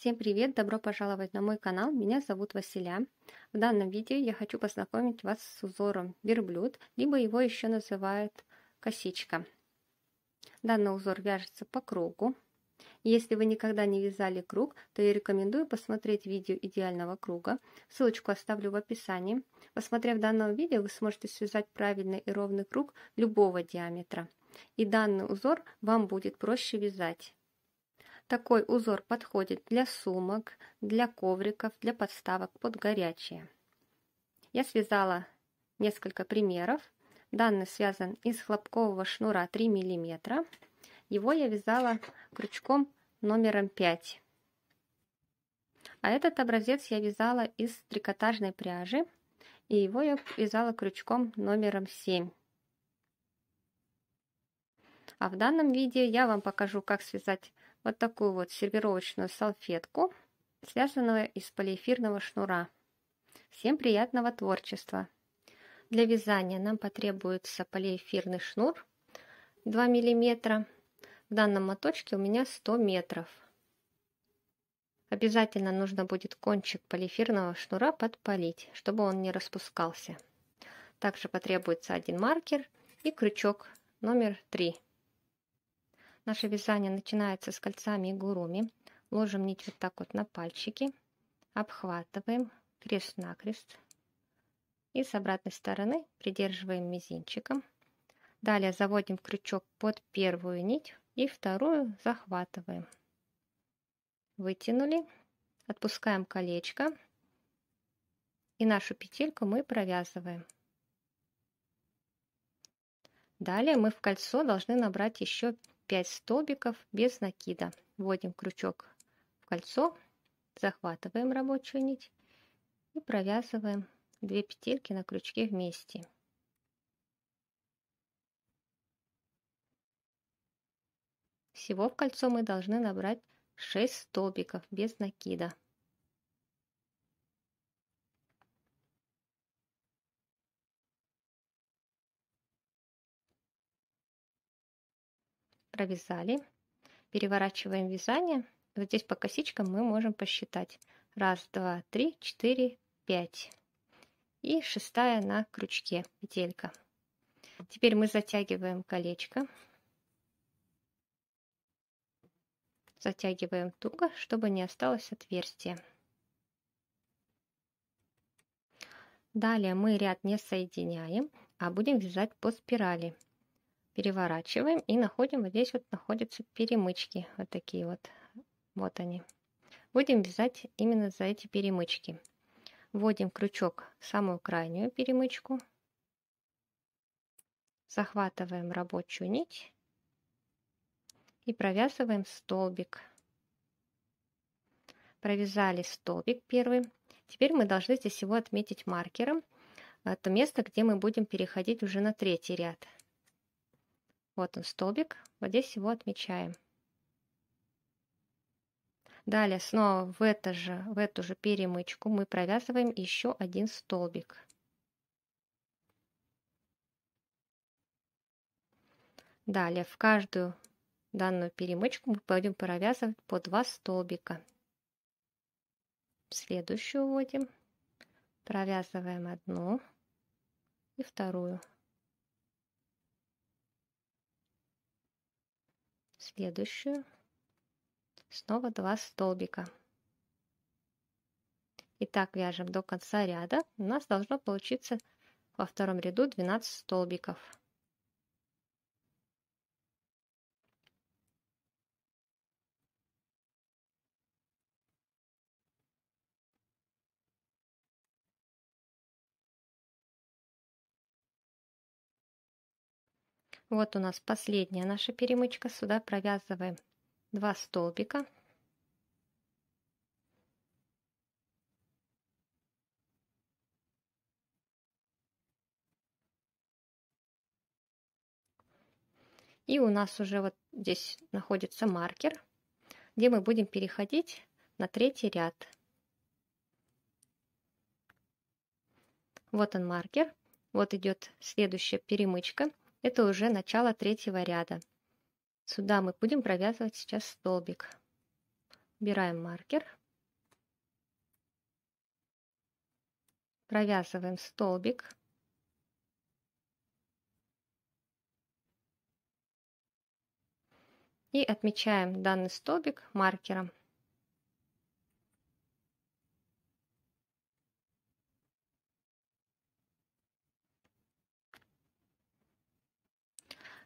Всем привет! Добро пожаловать на мой канал. Меня зовут Василя. В данном видео я хочу познакомить вас с узором верблюд, либо его еще называют косичка. Данный узор вяжется по кругу. Если вы никогда не вязали круг, то я рекомендую посмотреть видео идеального круга. Ссылочку оставлю в описании. Посмотрев данное видео, вы сможете связать правильный и ровный круг любого диаметра. И данный узор вам будет проще вязать. Такой узор подходит для сумок, для ковриков, для подставок под горячее. Я связала несколько примеров. Данный связан из хлопкового шнура 3 мм. Его я вязала крючком номером 5. А этот образец я вязала из трикотажной пряжи, и его я вязала крючком номером 7. А в данном видео я вам покажу, как связать вот такую вот сервировочную салфетку, связанную из полиэфирного шнура. Всем приятного творчества! Для вязания нам потребуется полиэфирный шнур 2 мм. В данном моточке у меня 100 метров. Обязательно нужно будет кончик полиэфирного шнура подпалить, чтобы он не распускался. Также потребуется один маркер и крючок номер 3. Наше вязание начинается с кольцами и гуруми. Ложим нить вот так вот на пальчики, обхватываем крест-накрест и с обратной стороны придерживаем мизинчиком. Далее заводим крючок под первую нить и вторую захватываем. Вытянули, отпускаем колечко и нашу петельку мы провязываем. Далее мы в кольцо должны набрать еще 5 столбиков без накида. Вводим крючок в кольцо, захватываем рабочую нить и провязываем 2 петельки на крючке вместе. Всего в кольцо мы должны набрать 6 столбиков без накида. провязали, переворачиваем вязание. Вот здесь по косичкам мы можем посчитать. Раз, два, три, четыре, пять. И шестая на крючке петелька. Теперь мы затягиваем колечко. Затягиваем туго, чтобы не осталось отверстия. Далее мы ряд не соединяем, а будем вязать по спирали переворачиваем и находим, вот здесь вот находятся перемычки, вот такие вот, вот они. Будем вязать именно за эти перемычки. Вводим крючок в самую крайнюю перемычку, захватываем рабочую нить и провязываем столбик. Провязали столбик первый. Теперь мы должны здесь его отметить маркером, то место, где мы будем переходить уже на третий ряд – вот он столбик, вот здесь его отмечаем. Далее снова в, это же, в эту же перемычку мы провязываем еще один столбик. Далее в каждую данную перемычку мы будем провязывать по два столбика. Следующую вводим, провязываем одну и вторую. следующую. Снова два столбика. И так вяжем до конца ряда. У нас должно получиться во втором ряду 12 столбиков. Вот у нас последняя наша перемычка. Сюда провязываем два столбика. И у нас уже вот здесь находится маркер, где мы будем переходить на третий ряд. Вот он маркер. Вот идет следующая перемычка. Это уже начало третьего ряда. Сюда мы будем провязывать сейчас столбик. Убираем маркер. Провязываем столбик. И отмечаем данный столбик маркером.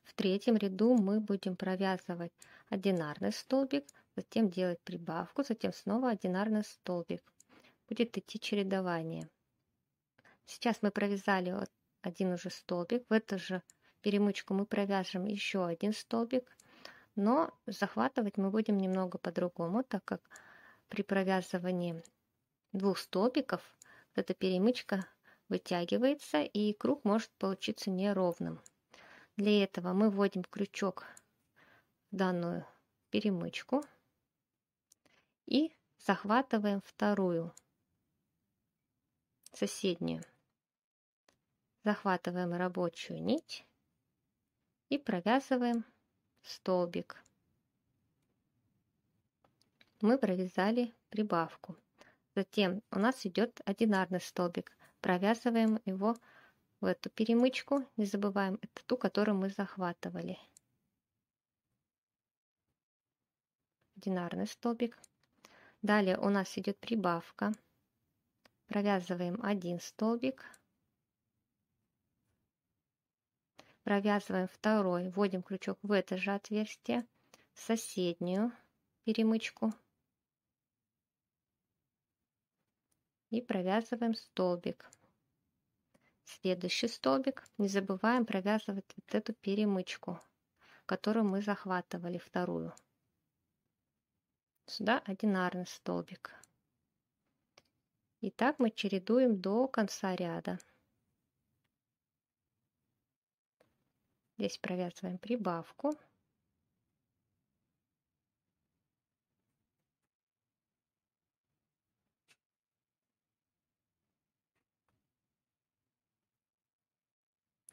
В третьем ряду мы будем провязывать одинарный столбик, затем делать прибавку, затем снова одинарный столбик. Будет идти чередование. Сейчас мы провязали один уже столбик, в эту же перемычку мы провяжем еще один столбик, но захватывать мы будем немного по-другому, так как при провязывании двух столбиков эта перемычка вытягивается и круг может получиться неровным. Для этого мы вводим крючок в данную перемычку и захватываем вторую соседнюю. Захватываем рабочую нить и провязываем столбик. Мы провязали прибавку. Затем у нас идет одинарный столбик. Провязываем его в эту перемычку. Не забываем, это ту, которую мы захватывали. Одинарный столбик. Далее у нас идет прибавка. Провязываем один столбик. Провязываем второй. Вводим крючок в это же отверстие. соседнюю перемычку. И провязываем столбик. Следующий столбик. Не забываем провязывать вот эту перемычку, которую мы захватывали, вторую. Сюда одинарный столбик. И так мы чередуем до конца ряда. Здесь провязываем прибавку.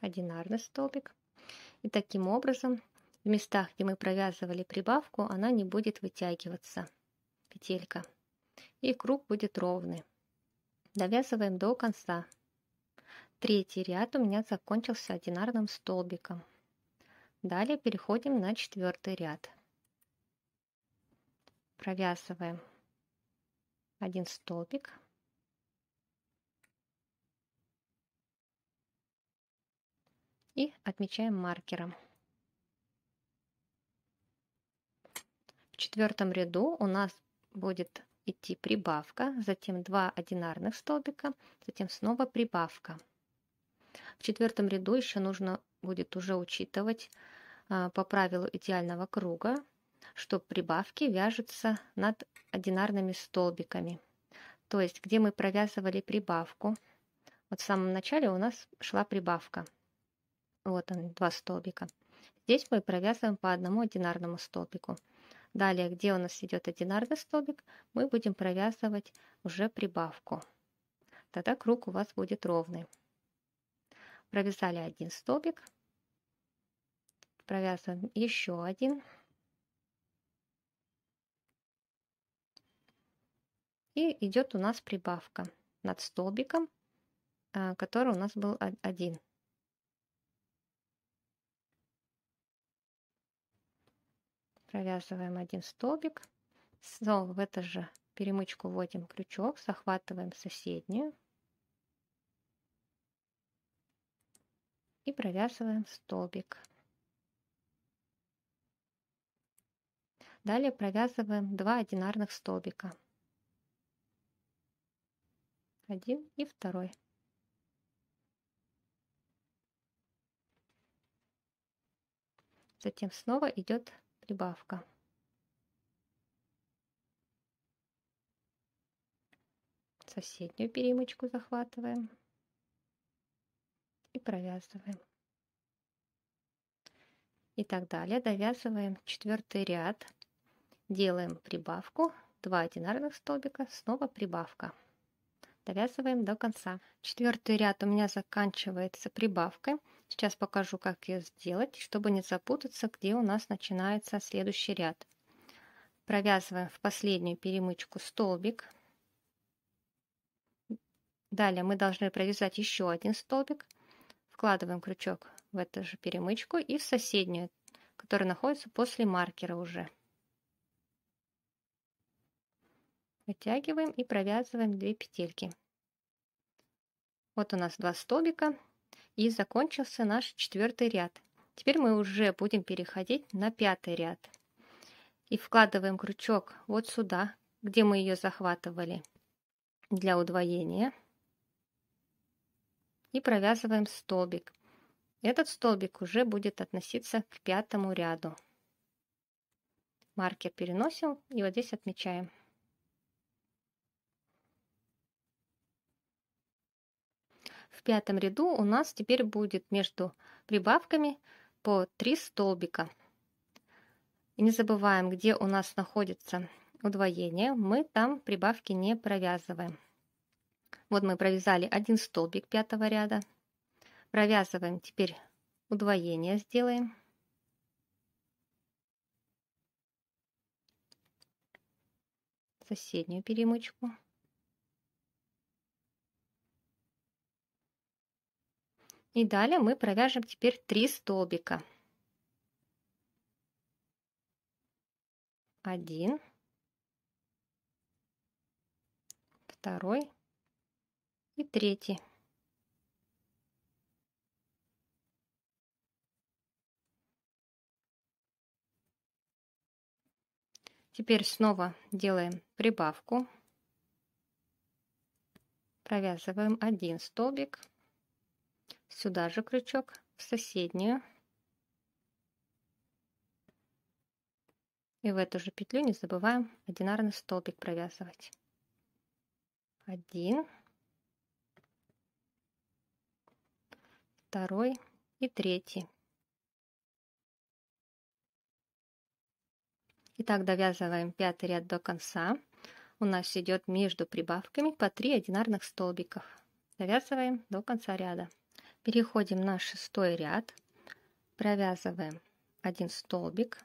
одинарный столбик. И таким образом в местах, где мы провязывали прибавку, она не будет вытягиваться, петелька. И круг будет ровный. Довязываем до конца. Третий ряд у меня закончился одинарным столбиком. Далее переходим на четвертый ряд. Провязываем один столбик, и отмечаем маркером. В четвертом ряду у нас будет идти прибавка, затем два одинарных столбика, затем снова прибавка. В четвертом ряду еще нужно будет уже учитывать а, по правилу идеального круга, что прибавки вяжутся над одинарными столбиками. То есть, где мы провязывали прибавку, вот в самом начале у нас шла прибавка – вот он, два столбика. Здесь мы провязываем по одному одинарному столбику. Далее, где у нас идет одинарный столбик, мы будем провязывать уже прибавку. Тогда круг у вас будет ровный. Провязали один столбик. Провязываем еще один. И идет у нас прибавка над столбиком, э, который у нас был один провязываем один столбик, снова в эту же перемычку вводим крючок, захватываем соседнюю и провязываем столбик. Далее провязываем два одинарных столбика. Один и второй. Затем снова идет прибавка. Соседнюю перемычку захватываем и провязываем. И так далее. Довязываем четвертый ряд. Делаем прибавку. 2 одинарных столбика. Снова прибавка. Довязываем до конца. Четвертый ряд у меня заканчивается прибавкой. Сейчас покажу, как ее сделать, чтобы не запутаться, где у нас начинается следующий ряд. Провязываем в последнюю перемычку столбик. Далее мы должны провязать еще один столбик. Вкладываем крючок в эту же перемычку и в соседнюю, которая находится после маркера уже. Вытягиваем и провязываем 2 петельки. Вот у нас два столбика и закончился наш четвертый ряд. Теперь мы уже будем переходить на пятый ряд. И вкладываем крючок вот сюда, где мы ее захватывали для удвоения. И провязываем столбик. Этот столбик уже будет относиться к пятому ряду. Маркер переносим и вот здесь отмечаем. В пятом ряду у нас теперь будет между прибавками по 3 столбика. И не забываем, где у нас находится удвоение, мы там прибавки не провязываем. Вот мы провязали один столбик пятого ряда. Провязываем теперь удвоение сделаем. Соседнюю перемычку. И далее мы провяжем теперь 3 столбика. 1, 2 и 3. Теперь снова делаем прибавку. Провязываем один столбик сюда же крючок, в соседнюю. И в эту же петлю не забываем одинарный столбик провязывать. Один, второй и третий. Итак, довязываем пятый ряд до конца. У нас идет между прибавками по 3 одинарных столбиков. Довязываем до конца ряда. Переходим на шестой ряд, провязываем один столбик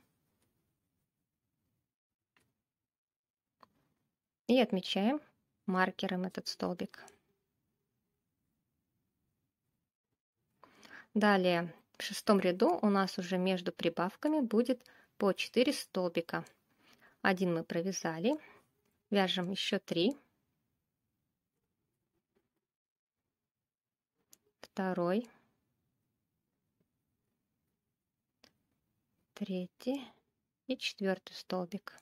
и отмечаем маркером этот столбик. Далее в шестом ряду у нас уже между прибавками будет по 4 столбика. Один мы провязали, вяжем еще 3 второй, третий и четвертый столбик.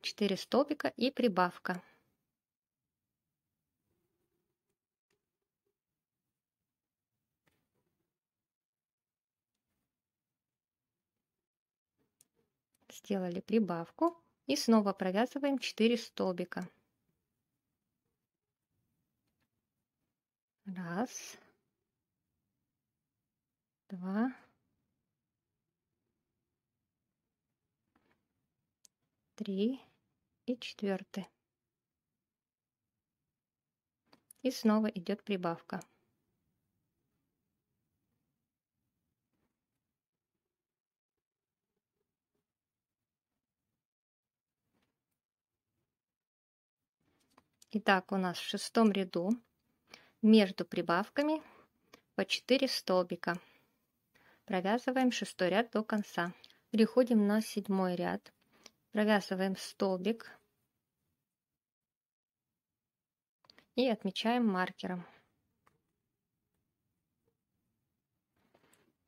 4 столбика и прибавка. Сделали прибавку и снова провязываем 4 столбика. Раз. Два. Три. И четвертый. И снова идет прибавка. Итак, у нас в шестом ряду между прибавками по 4 столбика. Провязываем шестой ряд до конца. Переходим на седьмой ряд. Провязываем столбик и отмечаем маркером.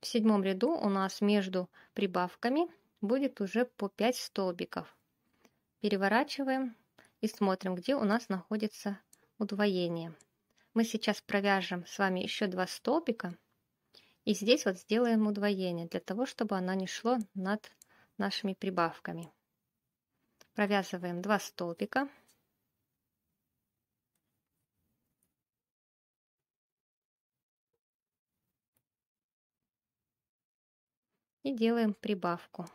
В седьмом ряду у нас между прибавками будет уже по 5 столбиков. Переворачиваем и смотрим, где у нас находится удвоение мы сейчас провяжем с вами еще два столбика. И здесь вот сделаем удвоение, для того, чтобы она не шло над нашими прибавками. Провязываем два столбика. И делаем прибавку.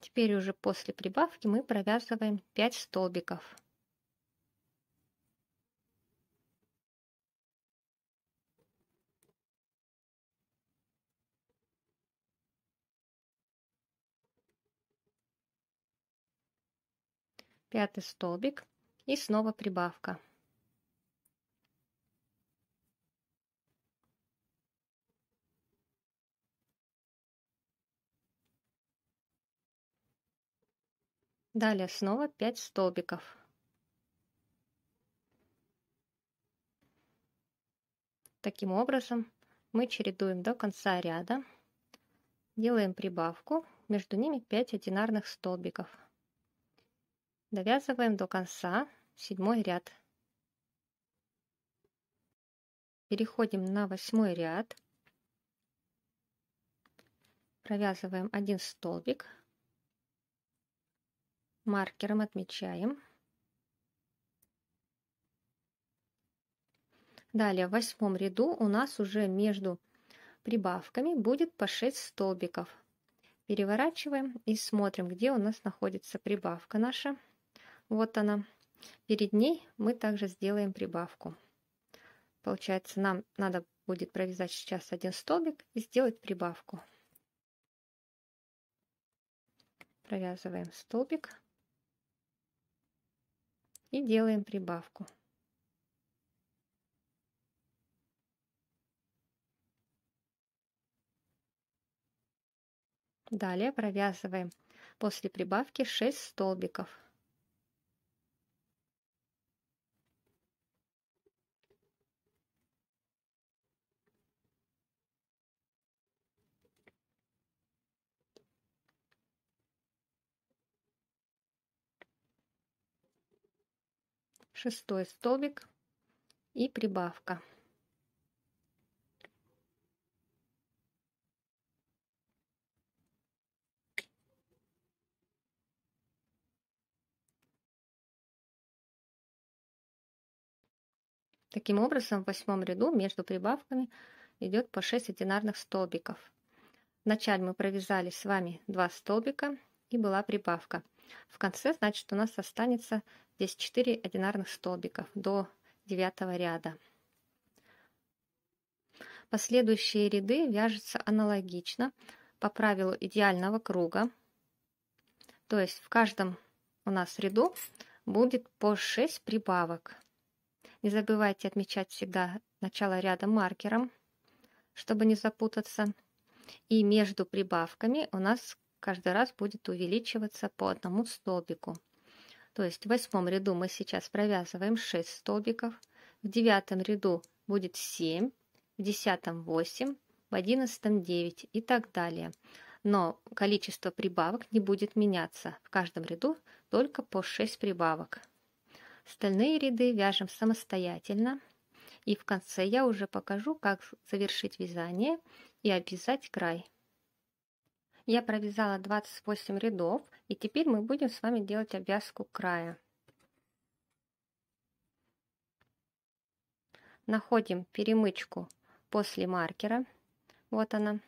Теперь уже после прибавки мы провязываем 5 столбиков. Пятый столбик и снова прибавка. Далее снова 5 столбиков. Таким образом мы чередуем до конца ряда, делаем прибавку, между ними 5 одинарных столбиков. Довязываем до конца седьмой ряд. Переходим на восьмой ряд. Провязываем один столбик, Маркером отмечаем. Далее в восьмом ряду у нас уже между прибавками будет по 6 столбиков. Переворачиваем и смотрим, где у нас находится прибавка наша. Вот она. Перед ней мы также сделаем прибавку. Получается, нам надо будет провязать сейчас один столбик и сделать прибавку. Провязываем столбик и делаем прибавку. Далее провязываем после прибавки 6 столбиков. шестой столбик и прибавка. Таким образом, в восьмом ряду между прибавками идет по 6 одинарных столбиков. Вначале мы провязали с вами 2 столбика и была прибавка – в конце, значит, у нас останется здесь 4 одинарных столбиков до 9 ряда. Последующие ряды вяжутся аналогично по правилу идеального круга. То есть в каждом у нас ряду будет по 6 прибавок. Не забывайте отмечать всегда начало ряда маркером, чтобы не запутаться. И между прибавками у нас каждый раз будет увеличиваться по одному столбику. То есть в восьмом ряду мы сейчас провязываем 6 столбиков, в девятом ряду будет 7, в десятом 8, в одиннадцатом 9 и так далее. Но количество прибавок не будет меняться. В каждом ряду только по 6 прибавок. Остальные ряды вяжем самостоятельно. И в конце я уже покажу, как завершить вязание и обвязать край. Я провязала 28 рядов, и теперь мы будем с вами делать обвязку края. Находим перемычку после маркера, вот она,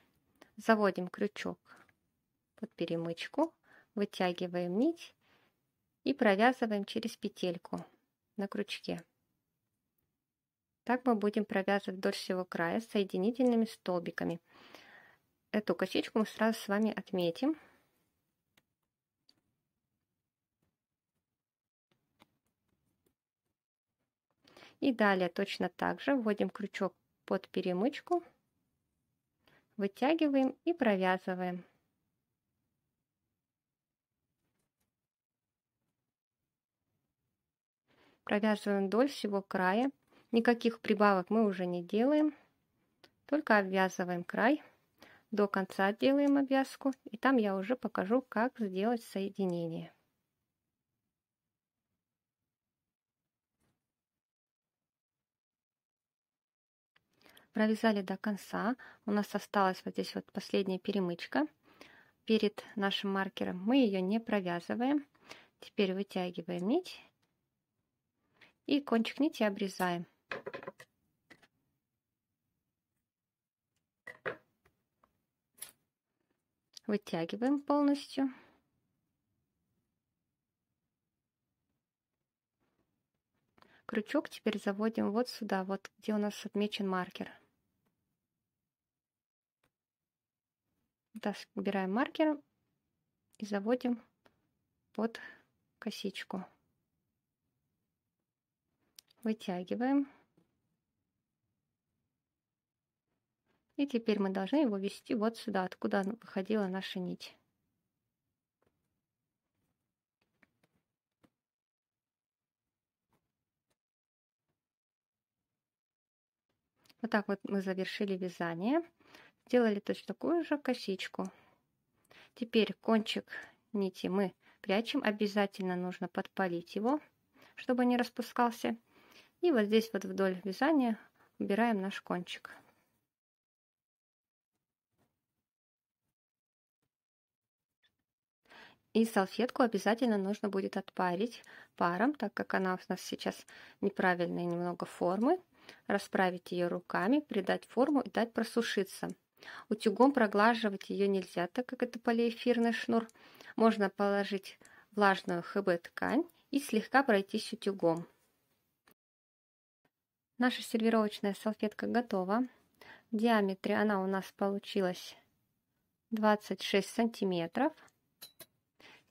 заводим крючок под перемычку, вытягиваем нить и провязываем через петельку на крючке. Так мы будем провязывать вдоль всего края соединительными столбиками эту косичку мы сразу с вами отметим. И далее точно так же вводим крючок под перемычку, вытягиваем и провязываем. Провязываем вдоль всего края. Никаких прибавок мы уже не делаем, только обвязываем край. До конца делаем обвязку, и там я уже покажу, как сделать соединение. Провязали до конца. У нас осталась вот здесь вот последняя перемычка. Перед нашим маркером мы ее не провязываем. Теперь вытягиваем нить и кончик нити обрезаем. Вытягиваем полностью. Крючок теперь заводим вот сюда, вот где у нас отмечен маркер. Убираем маркер и заводим под косичку. Вытягиваем. И теперь мы должны его вести вот сюда, откуда выходила наша нить. Вот так вот мы завершили вязание. Сделали точно такую же косичку. Теперь кончик нити мы прячем. Обязательно нужно подпалить его, чтобы не распускался. И вот здесь вот вдоль вязания убираем наш кончик. И салфетку обязательно нужно будет отпарить паром, так как она у нас сейчас неправильной немного формы. Расправить ее руками, придать форму и дать просушиться. Утюгом проглаживать ее нельзя, так как это полиэфирный шнур. Можно положить влажную ХБ ткань и слегка пройтись утюгом. Наша сервировочная салфетка готова. В диаметре она у нас получилась 26 сантиметров.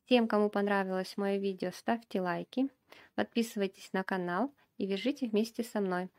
Тем, кому понравилось мое видео, ставьте лайки, подписывайтесь на канал и вяжите вместе со мной.